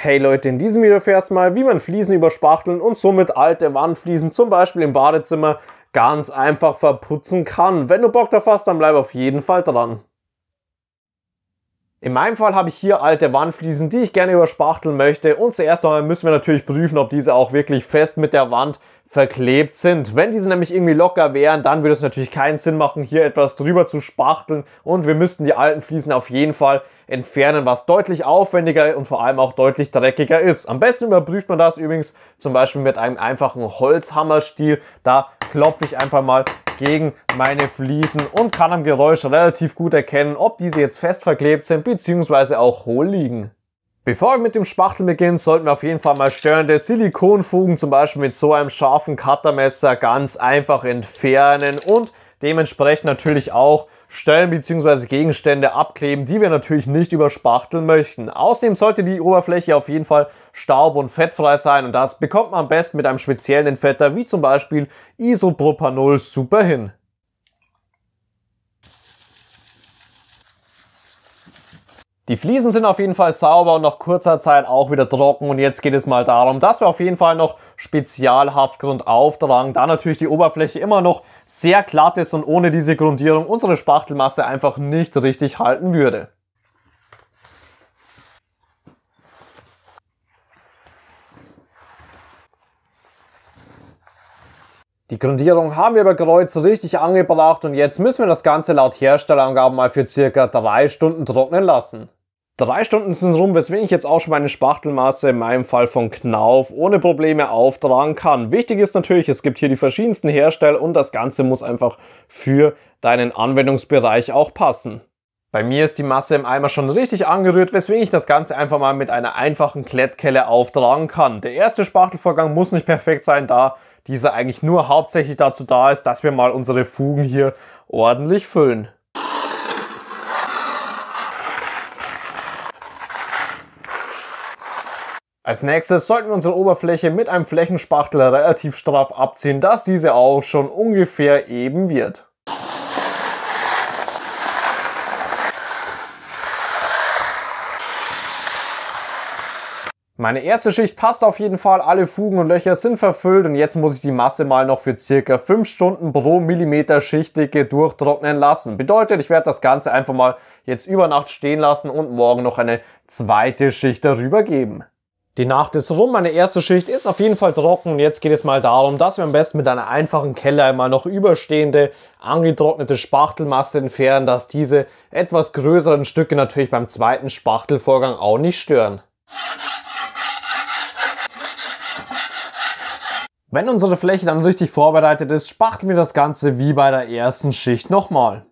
Hey Leute, in diesem Video erfährst du mal, wie man Fliesen überspachteln und somit alte Wandfliesen, zum Beispiel im Badezimmer, ganz einfach verputzen kann. Wenn du Bock drauf hast, dann bleib auf jeden Fall dran. In meinem Fall habe ich hier alte Wandfliesen, die ich gerne überspachteln möchte und zuerst einmal müssen wir natürlich prüfen, ob diese auch wirklich fest mit der Wand verklebt sind. Wenn diese nämlich irgendwie locker wären, dann würde es natürlich keinen Sinn machen, hier etwas drüber zu spachteln und wir müssten die alten Fliesen auf jeden Fall entfernen, was deutlich aufwendiger und vor allem auch deutlich dreckiger ist. Am besten überprüft man das übrigens zum Beispiel mit einem einfachen Holzhammerstiel. Da klopfe ich einfach mal gegen meine Fliesen und kann am Geräusch relativ gut erkennen, ob diese jetzt fest verklebt sind bzw. auch hohl liegen. Bevor wir mit dem Spachtel beginnen, sollten wir auf jeden Fall mal störende Silikonfugen zum Beispiel mit so einem scharfen Cuttermesser ganz einfach entfernen und dementsprechend natürlich auch Stellen bzw. Gegenstände abkleben, die wir natürlich nicht überspachteln möchten. Außerdem sollte die Oberfläche auf jeden Fall staub- und fettfrei sein und das bekommt man am besten mit einem speziellen Entfetter wie zum Beispiel Isopropanol super hin. Die Fliesen sind auf jeden Fall sauber und nach kurzer Zeit auch wieder trocken. Und jetzt geht es mal darum, dass wir auf jeden Fall noch Spezialhaftgrund auftragen, da natürlich die Oberfläche immer noch sehr glatt ist und ohne diese Grundierung unsere Spachtelmasse einfach nicht richtig halten würde. Die Grundierung haben wir über Kreuz richtig angebracht und jetzt müssen wir das Ganze laut Herstellerangaben mal für circa drei Stunden trocknen lassen. Drei Stunden sind rum, weswegen ich jetzt auch schon meine Spachtelmasse in meinem Fall von Knauf ohne Probleme auftragen kann. Wichtig ist natürlich, es gibt hier die verschiedensten Hersteller und das Ganze muss einfach für deinen Anwendungsbereich auch passen. Bei mir ist die Masse im Eimer schon richtig angerührt, weswegen ich das Ganze einfach mal mit einer einfachen Klettkelle auftragen kann. Der erste Spachtelvorgang muss nicht perfekt sein, da dieser eigentlich nur hauptsächlich dazu da ist, dass wir mal unsere Fugen hier ordentlich füllen. Als nächstes sollten wir unsere Oberfläche mit einem Flächenspachtel relativ straff abziehen, dass diese auch schon ungefähr eben wird. Meine erste Schicht passt auf jeden Fall, alle Fugen und Löcher sind verfüllt und jetzt muss ich die Masse mal noch für circa 5 Stunden pro Millimeter Schichtdicke durchtrocknen lassen. Bedeutet, ich werde das Ganze einfach mal jetzt über Nacht stehen lassen und morgen noch eine zweite Schicht darüber geben. Die Nacht ist rum, meine erste Schicht ist auf jeden Fall trocken und jetzt geht es mal darum, dass wir am besten mit einer einfachen Keller einmal noch überstehende angetrocknete Spachtelmasse entfernen, dass diese etwas größeren Stücke natürlich beim zweiten Spachtelvorgang auch nicht stören. Wenn unsere Fläche dann richtig vorbereitet ist, spachteln wir das Ganze wie bei der ersten Schicht nochmal.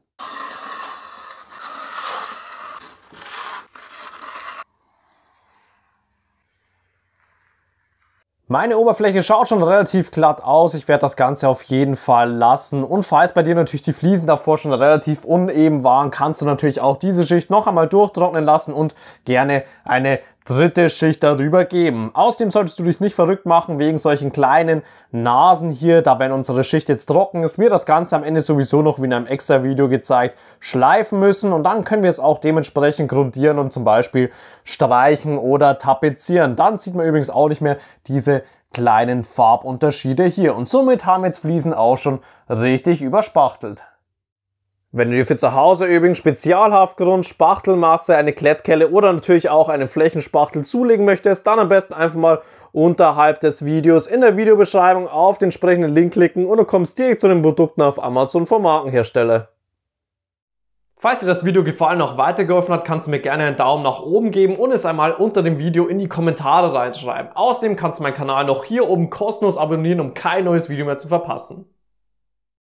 Meine Oberfläche schaut schon relativ glatt aus. Ich werde das Ganze auf jeden Fall lassen. Und falls bei dir natürlich die Fliesen davor schon relativ uneben waren, kannst du natürlich auch diese Schicht noch einmal durchtrocknen lassen und gerne eine dritte Schicht darüber geben. Außerdem solltest du dich nicht verrückt machen wegen solchen kleinen Nasen hier, da wenn unsere Schicht jetzt trocken ist, wir das Ganze am Ende sowieso noch wie in einem extra Video gezeigt schleifen müssen und dann können wir es auch dementsprechend grundieren und zum Beispiel streichen oder tapezieren. Dann sieht man übrigens auch nicht mehr diese kleinen Farbunterschiede hier und somit haben jetzt Fliesen auch schon richtig überspachtelt. Wenn du dir für zu Hause übrigens Spezialhaftgrund, Spachtelmasse, eine Klettkelle oder natürlich auch einen Flächenspachtel zulegen möchtest, dann am besten einfach mal unterhalb des Videos in der Videobeschreibung auf den entsprechenden Link klicken und du kommst direkt zu den Produkten auf Amazon vom Markenhersteller. Falls dir das Video gefallen und auch weitergeholfen hat, kannst du mir gerne einen Daumen nach oben geben und es einmal unter dem Video in die Kommentare reinschreiben. Außerdem kannst du meinen Kanal noch hier oben kostenlos abonnieren, um kein neues Video mehr zu verpassen.